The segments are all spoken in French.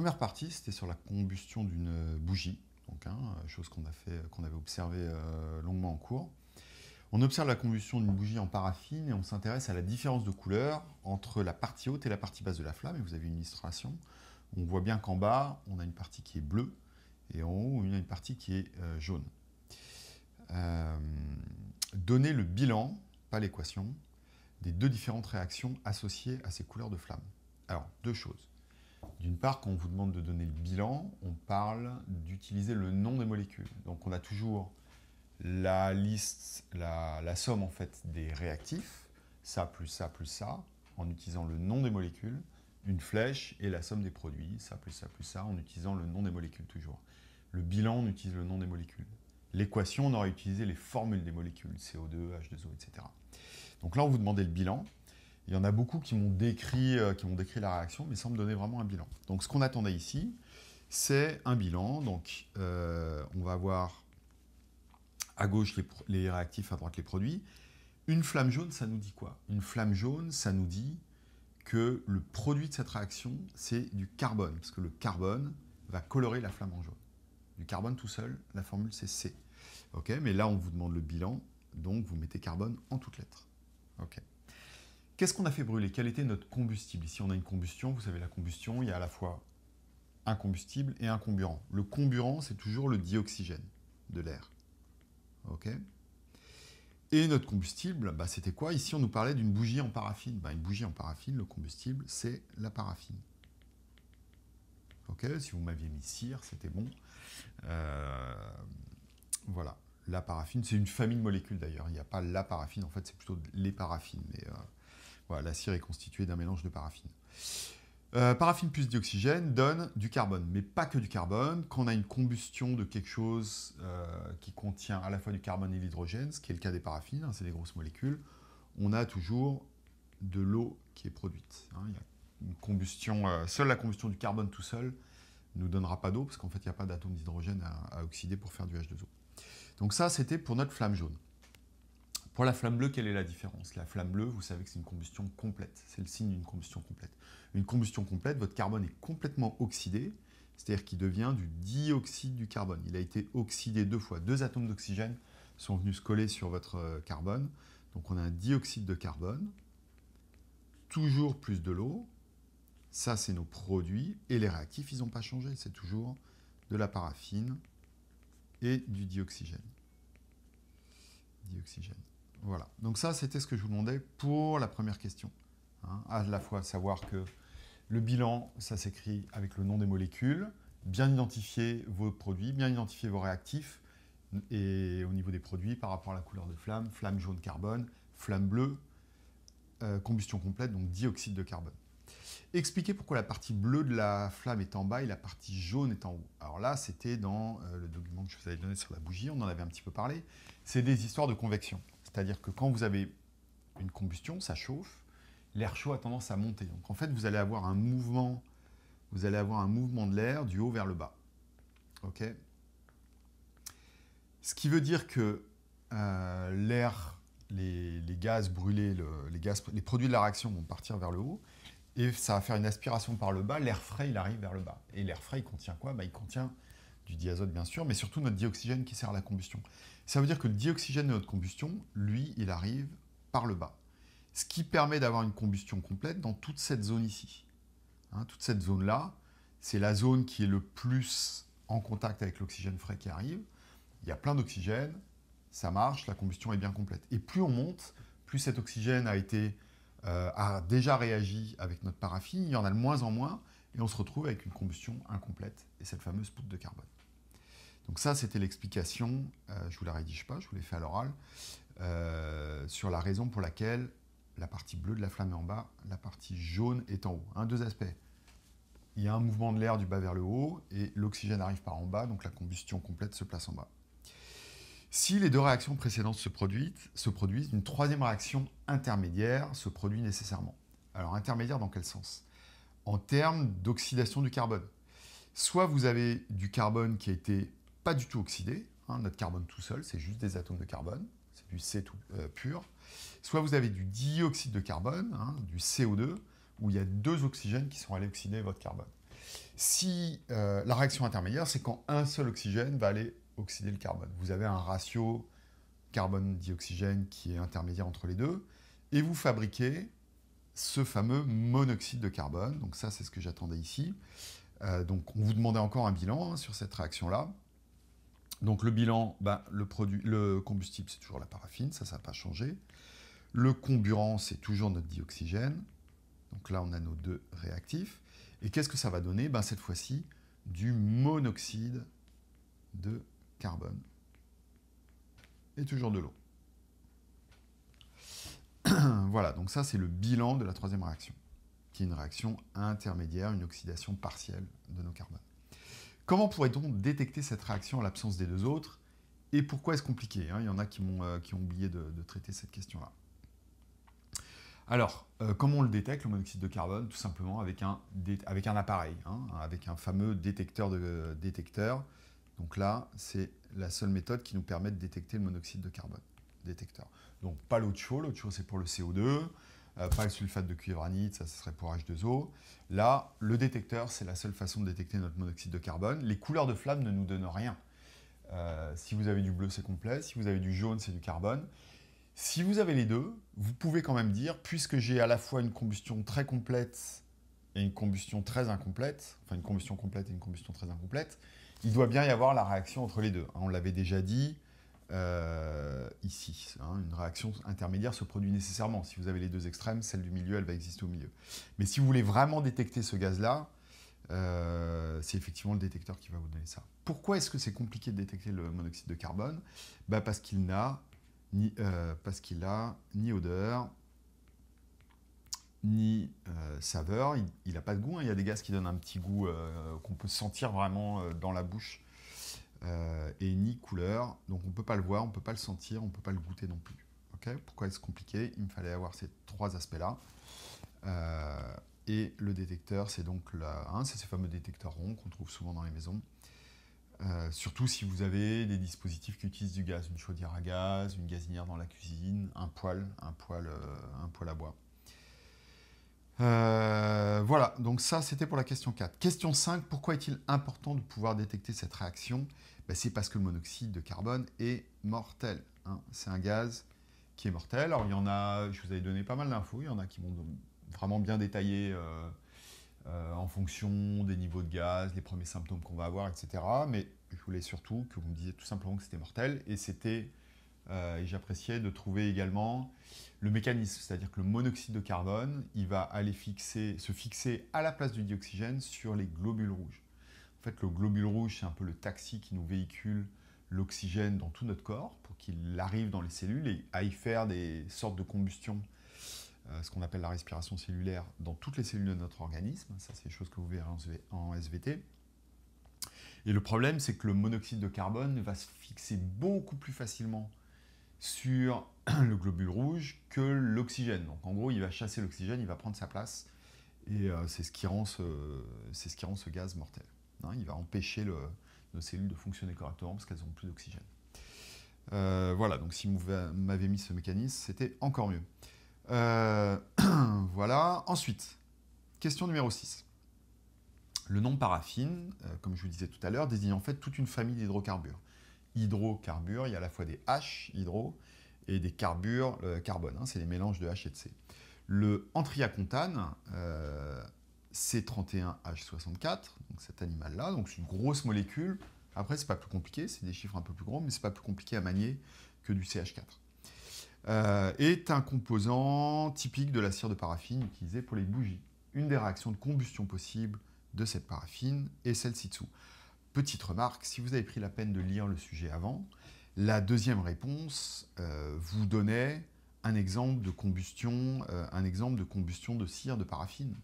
première partie, c'était sur la combustion d'une bougie, donc, hein, chose qu'on avait observée euh, longuement en cours. On observe la combustion d'une bougie en paraffine et on s'intéresse à la différence de couleur entre la partie haute et la partie basse de la flamme. vous avez une illustration. On voit bien qu'en bas, on a une partie qui est bleue et en haut, on a une partie qui est euh, jaune. Euh, donner le bilan, pas l'équation, des deux différentes réactions associées à ces couleurs de flamme. Alors, deux choses. D'une part, quand on vous demande de donner le bilan, on parle d'utiliser le nom des molécules. Donc on a toujours la liste, la, somme en fait des réactifs, ça plus ça plus ça, en utilisant le nom des molécules, une flèche et la somme des produits, ça plus ça plus ça, en utilisant le nom des molécules toujours. Le bilan, on utilise le nom des molécules. L'équation, on aurait utilisé les formules des molécules, CO2, H2O, etc. Donc là, on vous demandait le bilan, il y en a beaucoup qui m'ont décrit, euh, qui décrit la réaction, mais sans me donner vraiment un bilan. Donc ce qu'on attendait ici, c'est un bilan. Donc euh, on va avoir à gauche les, réactifs, à droite les produits. Une flamme jaune, ça nous dit quoi Une flamme jaune, ça nous dit que le produit de cette réaction, c'est du carbone, parce que le carbone va colorer la flamme en jaune. Du carbone tout seul, la formule c'est C. Ok, mais là on vous demande le bilan, donc vous mettez carbone en toutes lettres. Ok. Qu'est-ce qu'on a fait brûler Quel était notre combustible Ici, on a une combustion. Vous savez, la combustion, il y a à la fois un combustible et un comburant. Le comburant, c'est toujours le dioxygène de l'air. OK Et notre combustible, bah, c'était quoi Ici, on nous parlait d'une bougie en paraffine. Bah, une bougie en paraffine, le combustible, c'est la paraffine. OK Si vous m'aviez mis cire, c'était bon. Euh, voilà. La paraffine, c'est une famille de molécules d'ailleurs. Il n'y a pas la paraffine, en fait, c'est plutôt les paraffines. Mais, euh, la cire est constituée d'un mélange de paraffine. Euh, paraffine plus dioxygène donne du carbone, mais pas que du carbone. Quand on a une combustion de quelque chose euh, qui contient à la fois du carbone et de l'hydrogène, ce qui est le cas des paraffines, hein, c'est des grosses molécules, on a toujours de l'eau qui est produite. Hein. combustion, euh, seule la combustion du carbone tout seul ne nous donnera pas d'eau, parce qu'en fait, il n'y a pas d'atome d'hydrogène à, à, oxyder pour faire du H2O. Donc ça, c'était pour notre flamme jaune. Pour la flamme bleue, quelle est la différence La flamme bleue, vous savez que c'est une combustion complète. C'est le signe d'une combustion complète. Une combustion complète, votre carbone est complètement oxydé, c'est-à-dire qu'il devient du dioxyde du carbone. Il a été oxydé deux fois. Deux atomes d'oxygène sont venus se coller sur votre euh, carbone. Donc on a un dioxyde de carbone, toujours plus de l'eau. Ça, c'est nos produits. Et les réactifs, ils n'ont pas changé. C'est toujours de la paraffine et du dioxygène. Dioxygène. Voilà. Donc ça, c'était ce que je vous demandais pour la première question. Hein. à la fois savoir que le bilan, ça s'écrit avec le nom des molécules, bien identifier vos produits, bien identifier vos réactifs, et au niveau des produits, par rapport à la couleur de flamme, flamme jaune carbone, flamme bleue, euh, combustion complète, donc dioxyde de carbone. Expliquer pourquoi la partie bleue de la flamme est en bas et la partie jaune est en haut. Alors là, c'était dans euh, le document que je vous avais donné sur la bougie, on en avait un petit peu parlé. C'est des histoires de convection. C'est-à-dire que quand vous avez une combustion, ça chauffe, l'air chaud a tendance à monter. Donc en fait, vous allez avoir un mouvement, vous allez avoir un mouvement de l'air du haut vers le bas. Ok Ce qui veut dire que euh, l'air, les, gaz brûlés, les, les produits de la réaction vont partir vers le haut et ça va faire une aspiration par le bas. L'air frais, il arrive vers le bas. Et l'air frais, il contient quoi bah, Il contient du diazote bien sûr, mais surtout notre dioxygène qui sert à la combustion. Ça veut dire que le dioxygène de notre combustion, lui, il arrive par le bas. Ce qui permet d'avoir une combustion complète dans toute cette zone ici. Hein, toute cette zone-là, c'est la zone qui est le plus en contact avec l'oxygène frais qui arrive. Il y a plein d'oxygène, ça marche, la combustion est bien complète. Et plus on monte, plus cet oxygène a été euh, a déjà réagi avec notre paraffine, il y en a de moins en moins, et on se retrouve avec une combustion incomplète, et cette fameuse poudre de carbone. Donc ça, c'était l'explication, euh, je ne vous la rédige pas, je vous l'ai fait à l'oral, euh, sur la raison pour laquelle la partie bleue de la flamme est en bas, la partie jaune est en haut. Un, deux aspects. Il y a un mouvement de l'air du bas vers le haut, et l'oxygène arrive par en bas, donc la combustion complète se place en bas. Si les deux réactions précédentes se produisent, se produisent une troisième réaction intermédiaire se produit nécessairement. Alors intermédiaire dans quel sens En termes d'oxydation du carbone. Soit vous avez du carbone qui a été pas du tout oxydé. Hein, notre carbone tout seul, c'est juste des atomes de carbone. C'est du C tout, euh, pur. Soit vous avez du dioxyde de carbone, hein, du CO2, où il y a deux oxygènes qui sont allés oxyder votre carbone. Si euh, la réaction intermédiaire, c'est quand un seul oxygène va aller oxyder le carbone. Vous avez un ratio carbone-dioxygène qui est intermédiaire entre les deux, et vous fabriquez ce fameux monoxyde de carbone. Donc ça, c'est ce que j'attendais ici. Euh, donc on vous demandait encore un bilan hein, sur cette réaction-là. Donc le bilan, ben, le, combustible, c'est toujours la paraffine, ça, ça n'a pas changé. Le comburant, c'est toujours notre dioxygène. Donc là, on a nos deux réactifs. Et qu'est-ce que ça va donner ben, Cette fois-ci, du monoxyde de carbone. Et toujours de l'eau. voilà, donc ça, c'est le bilan de la troisième réaction, qui est une réaction intermédiaire, une oxydation partielle de nos carbones. Comment pourrait-on détecter cette réaction à l'absence des deux autres Et pourquoi est-ce compliqué hein Il y en a qui, ont, euh, qui ont oublié de, traiter cette question-là. Alors, euh, comment on le détecte, le monoxyde de carbone Tout simplement avec un, avec un appareil, hein, avec un fameux détecteur de détecteur. Donc là, c'est la seule méthode qui nous permet de détecter le monoxyde de carbone. Détecteur. Donc pas l'autre chose, l'autre l'eau c'est pour le CO2. Euh, pas le sulfate de cuivranite, ça, ça serait pour H2O. Là, le détecteur, c'est la seule façon de détecter notre monoxyde de carbone. Les couleurs de flamme ne nous donnent rien. Euh, si vous avez du bleu, c'est complet. Si vous avez du jaune, c'est du carbone. Si vous avez les deux, vous pouvez quand même dire, puisque j'ai à la fois une combustion très complète et une combustion très incomplète, enfin une combustion complète et une combustion très incomplète, il doit bien y avoir la réaction entre les deux. Hein. on l'avait déjà dit, euh, ici. Hein, une réaction intermédiaire se produit nécessairement. Si vous avez les deux extrêmes, celle du milieu, elle va exister au milieu. Mais si vous voulez vraiment détecter ce gaz-là, euh, c'est effectivement le détecteur qui va vous donner ça. Pourquoi est-ce que c'est compliqué de détecter le monoxyde de carbone bah Parce qu'il n'a ni, euh, parce qu'il a ni odeur, ni saveur, il n'a pas de goût, hein. il y a des gaz qui donnent un petit goût qu'on peut sentir vraiment dans la bouche euh, et ni couleur. Donc on ne peut pas le voir, on ne peut pas le sentir, on ne peut pas le goûter non plus. Pourquoi est-ce compliqué Il me fallait avoir ces trois aspects-là. Euh, et le détecteur, c'est donc la, hein, c'est ces fameux détecteurs ronds qu'on trouve souvent dans les maisons. Euh, surtout si vous avez des dispositifs qui utilisent du gaz, une chaudière à gaz, une gazinière dans la cuisine, un poêle, un poêle, un poêle à bois. Euh, voilà, donc ça c'était pour la question 4. Question 5, pourquoi est-il important de pouvoir détecter cette réaction ben, C'est parce que le monoxyde de carbone est mortel. Hein. C'est un gaz qui est mortel. Alors il y en a, je vous avais donné pas mal d'infos, il y en a qui m'ont vraiment bien détaillé euh, euh, en fonction des niveaux de gaz, les premiers symptômes qu'on va avoir, etc. Mais je voulais surtout que vous me disiez tout simplement que c'était mortel et c'était euh, et j'appréciais de trouver également le mécanisme, c'est-à-dire que le monoxyde de carbone, il va aller fixer, se fixer à la place du dioxygène sur les globules rouges. En fait, le globule rouge, c'est un peu le taxi qui nous véhicule l'oxygène dans tout notre corps pour qu'il arrive dans les cellules et aille faire des sortes de combustion, euh, ce qu'on appelle la respiration cellulaire, dans toutes les cellules de notre organisme. Ça, c'est des choses que vous verrez en SVT. Et le problème, c'est que le monoxyde de carbone va se fixer beaucoup plus facilement sur le globule rouge que l'oxygène. Donc en gros, il va chasser l'oxygène, il va prendre sa place, et euh, c'est ce, qui rend ce, ce qui rend ce gaz mortel. Hein, il va empêcher le, nos cellules de fonctionner correctement parce qu'elles n'ont plus d'oxygène. Euh, voilà, donc si vous m'avez mis ce mécanisme, c'était encore mieux. Euh, voilà, ensuite, question numéro 6. Le nom paraffine, comme je vous disais tout à l'heure, désigne en fait toute une famille d'hydrocarbures hydrocarbures, il y a à la fois des H, hydro, et des carbures, euh, carbone. Hein. c'est les mélanges de H et de C. Le anthriacontane, euh, C31H64, donc cet animal-là, donc c'est une grosse molécule. Après, c'est pas plus compliqué, c'est des chiffres un peu plus grands, mais c'est pas plus compliqué à manier que du CH4. Euh, est un composant typique de la cire de paraffine utilisée pour les bougies. Une des réactions de combustion possibles de cette paraffine est celle ci-dessous. Petite remarque, si vous avez pris la peine de lire le sujet avant, la deuxième réponse euh, vous donnait un exemple de combustion, euh, un exemple de combustion de cire de paraffine.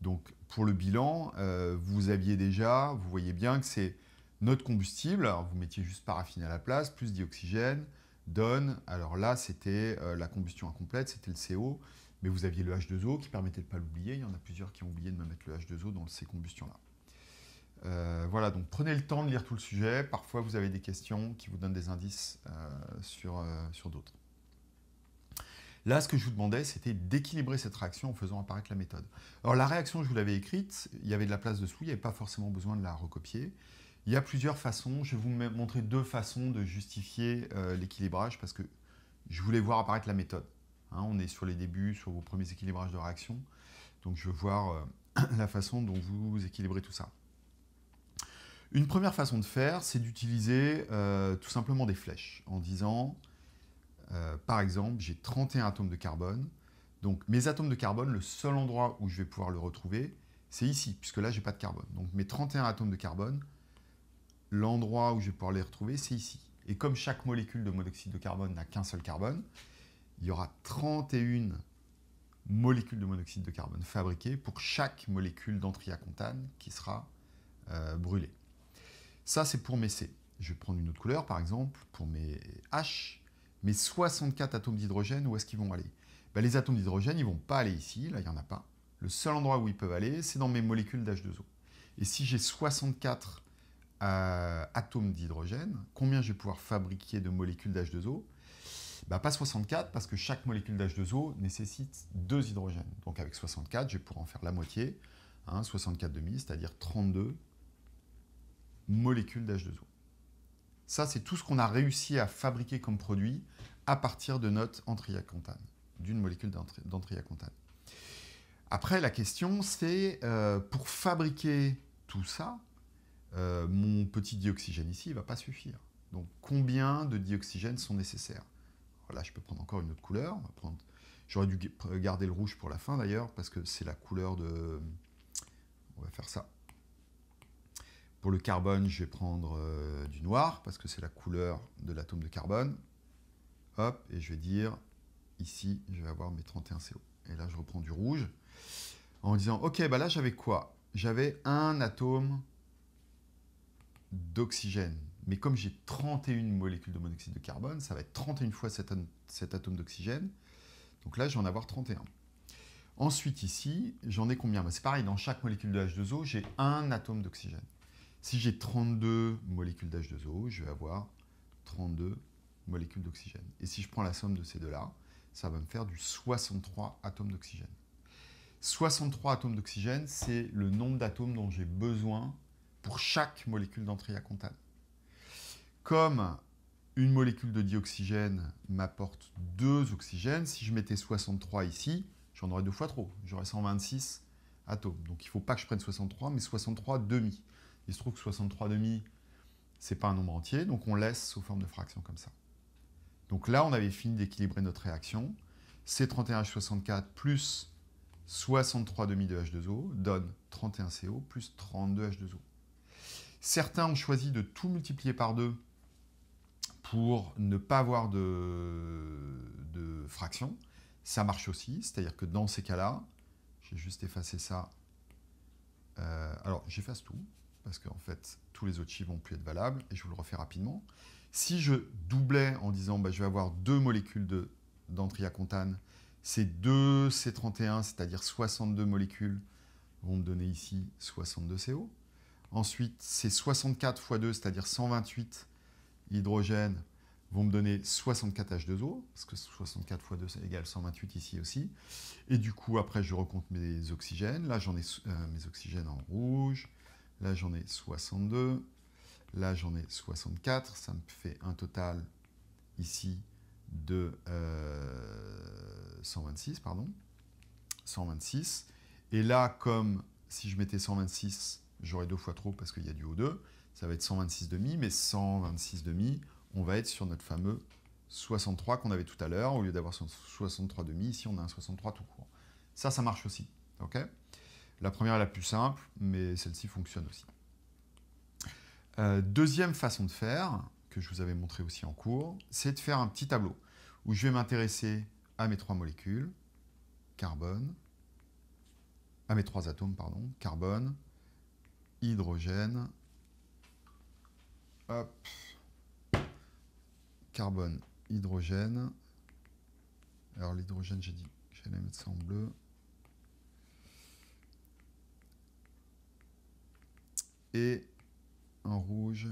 Donc pour le bilan, euh, vous aviez déjà, vous voyez bien que c'est notre combustible, alors vous mettiez juste paraffine à la place, plus dioxygène, donne, alors là c'était la combustion incomplète, c'était le CO, mais vous aviez le H2O qui permettait de ne pas l'oublier, il y en a plusieurs qui ont oublié de me mettre le H2O dans ces combustions-là. Euh, voilà, donc prenez le temps de lire tout le sujet. Parfois, vous avez des questions qui vous donnent des indices euh, sur, euh, sur d'autres. Là, ce que je vous demandais, c'était d'équilibrer cette réaction en faisant apparaître la méthode. Alors, la réaction, je vous l'avais écrite, il y avait de la place dessous, il n'y avait pas forcément besoin de la recopier. Il y a plusieurs façons. Je vais vous montrer deux façons de justifier l'équilibrage parce que je voulais voir apparaître la méthode. Hein. on est sur les débuts, sur vos premiers équilibrages de réaction. Donc, je veux voir la façon dont vous équilibrez tout ça. Une première façon de faire, c'est d'utiliser euh, tout simplement des flèches en disant, euh, par exemple, j'ai 31 atomes de carbone. Donc mes atomes de carbone, le seul endroit où je vais pouvoir le retrouver, c'est ici, puisque là, je n'ai pas de carbone. Donc mes 31 atomes de carbone, l'endroit où je vais pouvoir les retrouver, c'est ici. Et comme chaque molécule de monoxyde de carbone n'a qu'un seul carbone, il y aura 31 molécules de monoxyde de carbone fabriquées pour chaque molécule d'entriacontane qui sera euh, brûlée. Ça, c'est pour mes C. Je vais prendre une autre couleur, par exemple, pour mes H. Mes 64 atomes d'hydrogène, où est-ce qu'ils vont aller ben, Les atomes d'hydrogène, ils ne vont pas aller ici, là, il n'y en a pas. Le seul endroit où ils peuvent aller, c'est dans mes molécules d'H2O. Et si j'ai 64 euh, atomes d'hydrogène, combien je vais pouvoir fabriquer de molécules d'H2O ben, pas 64 parce que chaque molécule d'H2O nécessite deux hydrogènes. Donc avec 64, je vais pouvoir en faire la moitié, hein, 64 demi, c'est-à-dire 32 molécule d'H2O. Ça, c'est tout ce qu'on a réussi à fabriquer comme produit à partir de notre antriacontane, d'une molécule d'antriacontane. Après, la question, c'est euh, pour fabriquer tout ça, euh, mon petit dioxygène ici ne va pas suffire. Donc, combien de dioxygène sont nécessaires Là, je peux prendre encore une autre couleur. Prendre... J'aurais dû garder le rouge pour la fin, d'ailleurs, parce que c'est la couleur de... On va faire ça. Pour le carbone, je vais prendre euh, du noir, parce que c'est la couleur de l'atome de carbone. Hop, et je vais dire, ici, je vais avoir mes 31 CO. Et là, je reprends du rouge, en disant, ok, bah là, j'avais quoi J'avais un atome d'oxygène. Mais comme j'ai 31 molécules de monoxyde de carbone, ça va être 31 fois cet, atome d'oxygène. Donc là, je vais en avoir 31. Ensuite, ici, j'en ai combien bah, C'est pareil, dans chaque molécule de H2O, j'ai un atome d'oxygène. Si j'ai 32 molécules d'H2O, je vais avoir 32 molécules d'oxygène. Et si je prends la somme de ces deux-là, ça va me faire du 63 atomes d'oxygène. 63 atomes d'oxygène, c'est le nombre d'atomes dont j'ai besoin pour chaque molécule d'entrée à comptable. Comme une molécule de dioxygène m'apporte deux oxygènes, si je mettais 63 ici, j'en aurais deux fois trop. J'aurais 126 atomes. Donc il ne faut pas que je prenne 63, mais 63 demi. Il se trouve que 63,5, c'est pas un nombre entier, donc on laisse sous forme de fraction comme ça. Donc là, on avait fini d'équilibrer notre réaction. C31H64 plus 63,5 de H2O donne 31CO plus 32H2O. Certains ont choisi de tout multiplier par 2 pour ne pas avoir de, fraction. Ça marche aussi, c'est-à-dire que dans ces cas-là, j'ai juste effacé ça. Euh, alors, j'efface tout, parce qu'en fait, tous les autres chiffres vont plus être valables, et je vous le refais rapidement. Si je doublais en disant bah, je vais avoir deux molécules d'entriacontane. ces deux C31, c'est-à-dire 62 molécules, vont me donner ici 62 CO. Ensuite, ces 64 x 2, c'est-à-dire 128 hydrogènes, vont me donner 64 H2O, parce que 64 fois 2, ça égale 128 ici aussi. Et du coup, après, je recompte mes oxygènes. Là, j'en ai euh, mes oxygènes en rouge, Là, j'en ai 62. Là, j'en ai 64. Ça me fait un total ici de 126, euh, pardon. 126. Et là, comme si je mettais 126, j'aurais deux fois trop parce qu'il y a du O2. Ça va être 126,5, mais 126,5, on va être sur notre fameux 63 qu'on avait tout à l'heure. Au lieu d'avoir 63,5, ici, on a un 63 tout court. Ça, ça marche aussi. OK la première est la plus simple, mais celle-ci fonctionne aussi. Euh, deuxième façon de faire, que je vous avais montré aussi en cours, c'est de faire un petit tableau où je vais m'intéresser à mes trois molécules, carbone, à mes trois atomes, pardon, carbone, hydrogène, carbone, hydrogène. Alors l'hydrogène, j'ai dit, j'allais mettre ça en bleu. et en rouge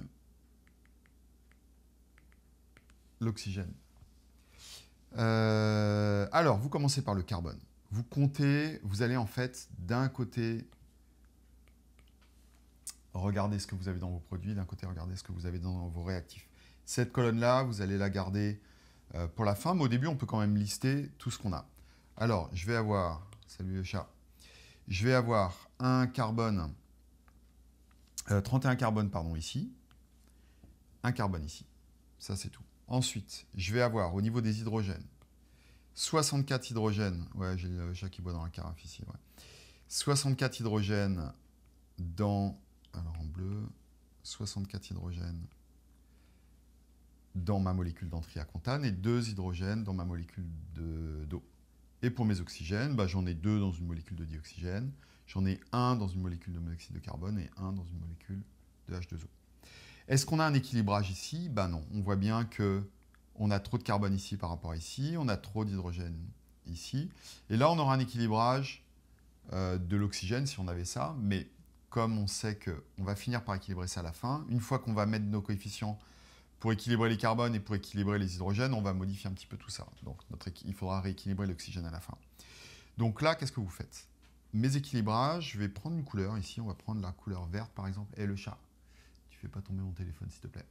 l'oxygène. Euh, alors, vous commencez par le carbone. Vous comptez, vous allez en fait d'un côté regarder ce que vous avez dans vos produits, d'un côté regarder ce que vous avez dans vos réactifs. Cette colonne-là, vous allez la garder euh, pour la fin, mais au début, on peut quand même lister tout ce qu'on a. Alors, je vais avoir, salut le chat, je vais avoir un carbone 31 euh, carbone, pardon, ici. Un carbone ici. Ça, c'est tout. Ensuite, je vais avoir, au niveau des hydrogènes, 64 hydrogènes. Ouais, j'ai le chat qui boit dans la carafe ici. Ouais. 64 hydrogènes dans... Alors, en bleu. 64 hydrogènes dans ma molécule d'entriacontane et 2 hydrogènes dans ma molécule d'eau. et pour mes oxygènes, bah, j'en ai deux dans une molécule de dioxygène, J'en ai un dans une molécule de monoxyde de carbone et un dans une molécule de H2O. Est-ce qu'on a un équilibrage ici Ben non. On voit bien que on a trop de carbone ici par rapport à ici, on a trop d'hydrogène ici. Et là, on aura un équilibrage euh, de l'oxygène si on avait ça, mais comme on sait qu'on va finir par équilibrer ça à la fin, une fois qu'on va mettre nos coefficients pour équilibrer les carbones et pour équilibrer les hydrogènes, on va modifier un petit peu tout ça. Donc il faudra rééquilibrer l'oxygène à la fin. Donc là, qu'est-ce que vous faites mes équilibrages, je vais prendre une couleur. Ici, on va prendre la couleur verte, par exemple. Et le chat, tu fais pas tomber mon téléphone, s'il te plaît.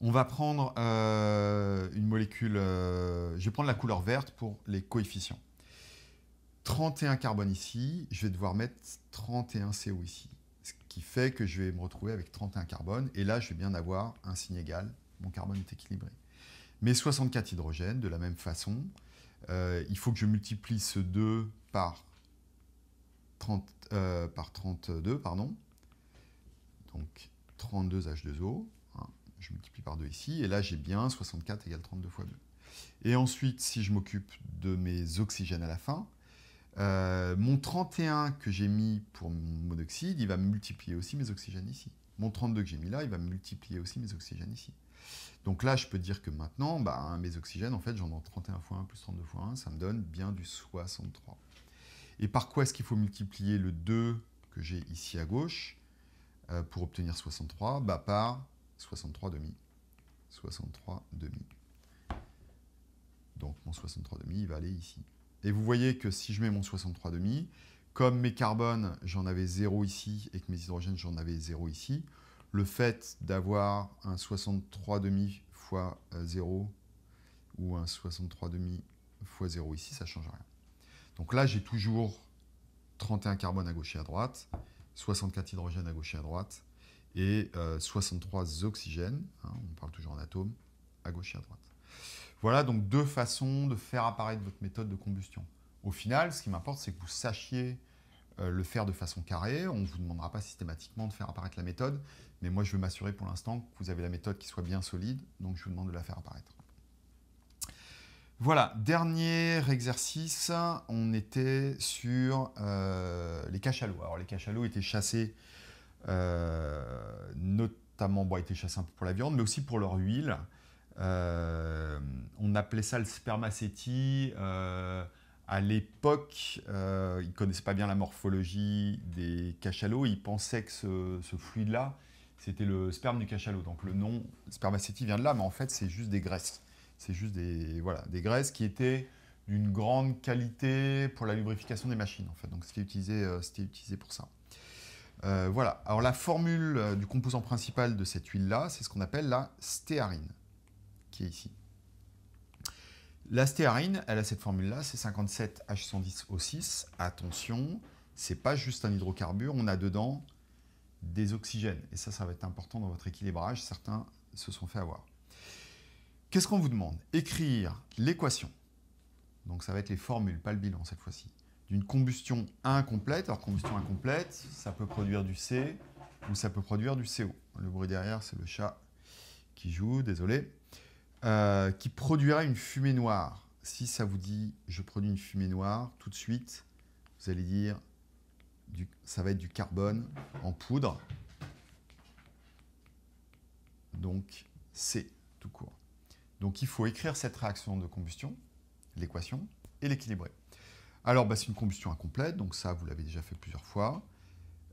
On va prendre euh, une molécule... Euh, je vais prendre la couleur verte pour les coefficients. 31 carbone ici, je vais devoir mettre 31 CO ici. Ce qui fait que je vais me retrouver avec 31 carbone. Et là, je vais bien avoir un signe égal. Mon carbone est équilibré. Mes 64 hydrogènes, de la même façon, euh, il faut que je multiplie ce 2 par 30, euh, par 32, pardon. Donc 32 H2O, hein, je multiplie par 2 ici, et là j'ai bien 64 égale 32 fois 2. Et ensuite, si je m'occupe de mes oxygènes à la fin, euh, mon 31 que j'ai mis pour mon monoxyde, il va multiplier aussi mes oxygènes ici. Mon 32 que j'ai mis là, il va multiplier aussi mes oxygènes ici. Donc là, je peux dire que maintenant, bah, hein, mes oxygènes, en fait, j'en ai 31 fois 1 plus 32 fois 1, ça me donne bien du 63. Et par quoi est-ce qu'il faut multiplier le 2 que j'ai ici à gauche euh, pour obtenir 63 bah, Par 63 demi. 63 demi. Donc mon 63 demi, va aller ici. Et vous voyez que si je mets mon 63 demi, comme mes carbones, j'en avais 0 ici et que mes hydrogènes, j'en avais 0 ici, le fait d'avoir un 63 demi fois 0 euh, ou un 63 demi fois 0 ici, ça ne change rien. Donc là, j'ai toujours 31 carbone à gauche et à droite, 64 hydrogène à gauche et à droite, et 63 euh, oxygènes, hein, on parle toujours en atomes, à gauche et à droite. Voilà donc deux façons de faire apparaître votre méthode de combustion. Au final, ce qui m'importe, c'est que vous sachiez euh, le faire de façon carrée. On ne vous demandera pas systématiquement de faire apparaître la méthode, mais moi, je veux m'assurer pour l'instant que vous avez la méthode qui soit bien solide, donc je vous demande de la faire apparaître. Voilà, dernier exercice, on était sur euh, les cachalots. Alors les cachalots étaient chassés, euh, notamment, bon, étaient chassés pour la viande, mais aussi pour leur huile. Euh, on appelait ça le spermacéti. à l'époque, ils ne connaissaient pas bien la morphologie des cachalots, ils pensaient que ce, fluide-là, c'était le sperme du cachalot. Donc le nom spermaceti vient de là, mais en fait, c'est juste des graisses. C'est juste des, voilà, des graisses qui étaient d'une grande qualité pour la lubrification des machines, en fait. Donc, c'était utilisé, euh, utilisé pour ça. Euh, voilà. Alors, la formule euh, du composant principal de cette huile-là, c'est ce qu'on appelle la stéarine, qui est ici. La stéarine, elle a cette formule-là, c'est 57H110O6. Attention, c'est pas juste un hydrocarbure, on a dedans des oxygènes. Et ça, ça va être important dans votre équilibrage. Certains se sont fait avoir. Qu'est-ce qu'on vous demande Écrire l'équation, donc ça va être les formules, pas le bilan cette fois-ci, d'une combustion incomplète. Alors combustion incomplète, ça peut produire du C ou ça peut produire du CO. Le bruit derrière, c'est le chat qui joue, désolé. Euh, qui produira une fumée noire. Si ça vous dit je produis une fumée noire, tout de suite, vous allez dire ça va être du carbone en poudre. Donc C, tout court. Donc il faut écrire cette réaction de combustion, l'équation, et l'équilibrer. Alors bah, c'est une combustion incomplète, donc ça vous l'avez déjà fait plusieurs fois.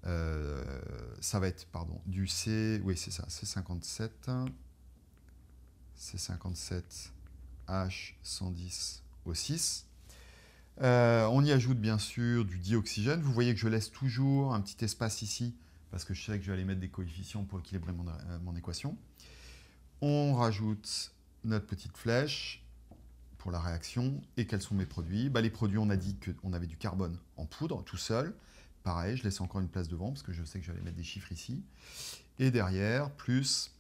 Euh, ça va être, pardon, du C, oui c'est ça, C57, C57, H110 O6. on y ajoute bien sûr du dioxygène. Vous voyez que je laisse toujours un petit espace ici parce que je sais que je vais aller mettre des coefficients pour équilibrer mon, euh, mon équation. On rajoute notre petite flèche pour la réaction. Et quels sont mes produits bah, Les produits, on a dit qu'on avait du carbone en poudre, tout seul. Pareil, je laisse encore une place devant, parce que je sais que j'allais mettre des chiffres ici. Et derrière, plus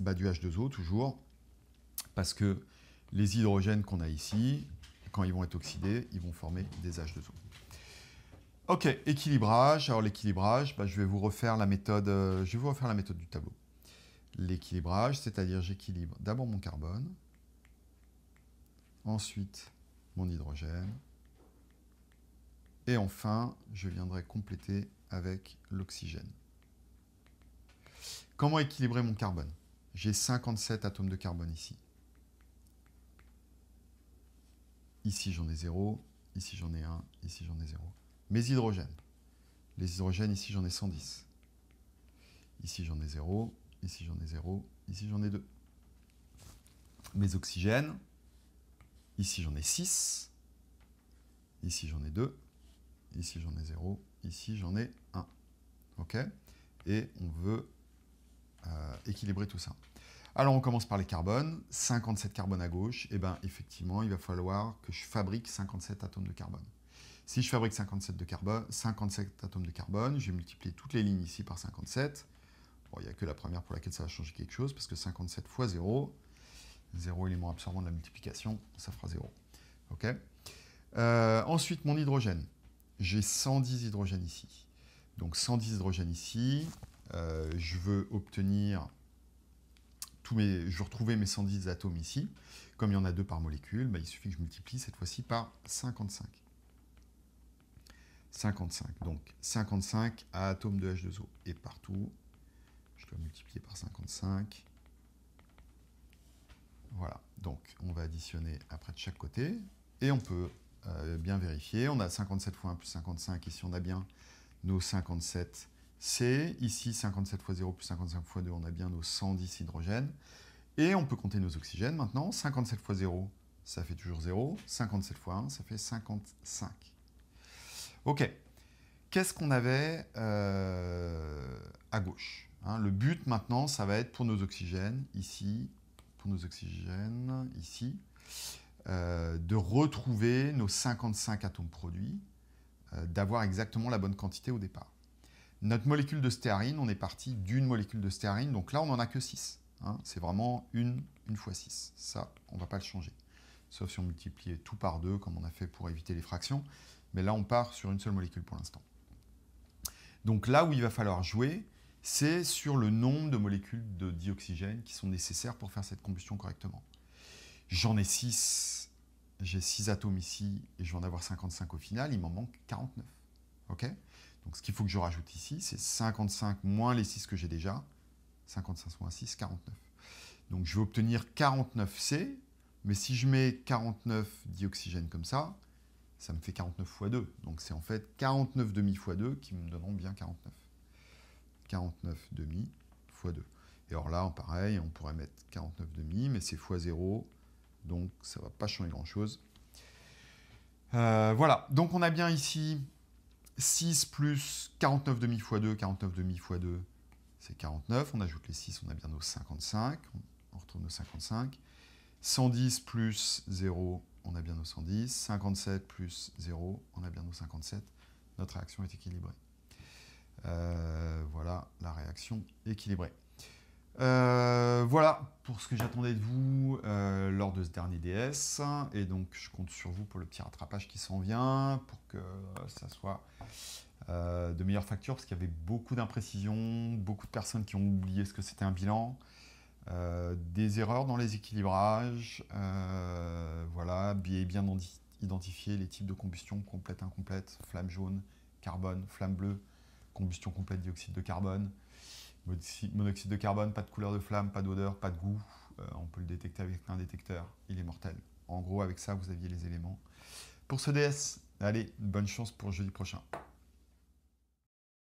bah, du H2O, toujours, parce que les hydrogènes qu'on a ici, quand ils vont être oxydés, ils vont former des H2O. Ok, équilibrage. Alors l'équilibrage, bah, je vais vous refaire la méthode. Euh, je vais vous refaire la méthode du tableau l'équilibrage, c'est-à-dire j'équilibre d'abord mon carbone, ensuite mon hydrogène, et enfin, je viendrai compléter avec l'oxygène. Comment équilibrer mon carbone J'ai 57 atomes de carbone ici. Ici, j'en ai 0, ici, j'en ai 1, ici, j'en ai 0. Mes hydrogènes. Les hydrogènes, ici, j'en ai 110. Ici, j'en ai 0, Ici, j'en ai 0. Ici, j'en ai 2. Mes oxygènes. Ici, j'en ai 6. Ici, j'en ai 2. Ici, j'en ai 0. Ici, j'en ai 1. OK Et on veut euh, équilibrer tout ça. Alors, on commence par les carbones. 57 carbones à gauche. Et eh bien, effectivement, il va falloir que je fabrique 57 atomes de carbone. Si je fabrique 57, de carbone, 57 atomes de carbone, je vais multiplier toutes les lignes ici par 57. Bon, il n'y a que la première pour laquelle ça va changer quelque chose, parce que 57 fois 0, 0 élément absorbant de la multiplication, ça fera 0. OK euh, Ensuite, mon hydrogène. J'ai 110 hydrogènes ici. Donc 110 hydrogènes ici. Euh, je veux obtenir tous mes, je veux retrouver mes 110 atomes ici. Comme il y en a deux par molécule, bah, il suffit que je multiplie cette fois-ci par 55. 55. Donc 55 atomes de H2O. Et partout, je dois multiplier par 55. Voilà, donc on va additionner après de chaque côté, et on peut euh, bien vérifier. On a 57 fois 1 plus 55, ici on a bien nos 57 C, ici 57 fois 0 plus 55 fois 2, on a bien nos 110 hydrogènes, et on peut compter nos oxygènes maintenant. 57 fois 0, ça fait toujours 0, 57 fois 1, ça fait 55. Ok, qu'est-ce qu'on avait euh, à gauche Hein, le but maintenant, ça va être pour nos oxygènes, ici, pour nos oxygènes, ici, euh, de retrouver nos 55 atomes produits, euh, d'avoir exactement la bonne quantité au départ. Notre molécule de stéarine, on est parti d'une molécule de stéarine, donc là on n'en a que 6. Hein. c'est vraiment une, une fois 6. Ça, on ne va pas le changer. Sauf si on multiplie tout par deux, comme on a fait pour éviter les fractions. Mais là, on part sur une seule molécule pour l'instant. Donc là où il va falloir jouer, c'est sur le nombre de molécules de dioxygène qui sont nécessaires pour faire cette combustion correctement. J'en ai 6, j'ai 6 atomes ici et je vais en avoir 55 au final, il m'en manque 49. OK Donc ce qu'il faut que je rajoute ici, c'est 55 moins les 6 que j'ai déjà, 55 moins 6, 49. Donc je vais obtenir 49C, mais si je mets 49 dioxygène comme ça, ça me fait 49 fois 2. Donc c'est en fait 49 demi fois 2 qui me donneront bien 49. 49,5 fois 2. Et alors là, pareil, on pourrait mettre 49,5, mais c'est fois 0, donc ça ne va pas changer grand-chose. voilà, donc on a bien ici 6 plus 49,5 fois 2, 49,5 fois 2, c'est 49. On ajoute les 6, on a bien nos 55, on retourne nos 55. 110 plus 0, on a bien nos 110. 57 plus 0, on a bien nos 57. Notre réaction est équilibrée. Euh, voilà la réaction équilibrée. Euh, voilà pour ce que j'attendais de vous euh, lors de ce dernier DS. Et donc, je compte sur vous pour le petit rattrapage qui s'en vient, pour que ça soit de meilleure facture, parce qu'il y avait beaucoup d'imprécisions, beaucoup de personnes qui ont oublié ce que c'était un bilan, des erreurs dans les équilibrages, voilà, bien identifier les types de combustion, complète, incomplète, flamme jaune, carbone, flamme bleue, combustion complète, dioxyde de carbone. Monoxyde de carbone, pas de couleur de flamme, pas d'odeur, pas de goût. Euh, on peut le détecter avec un détecteur, il est mortel. En gros, avec ça, vous aviez les éléments. Pour ce DS, allez, bonne chance pour jeudi prochain.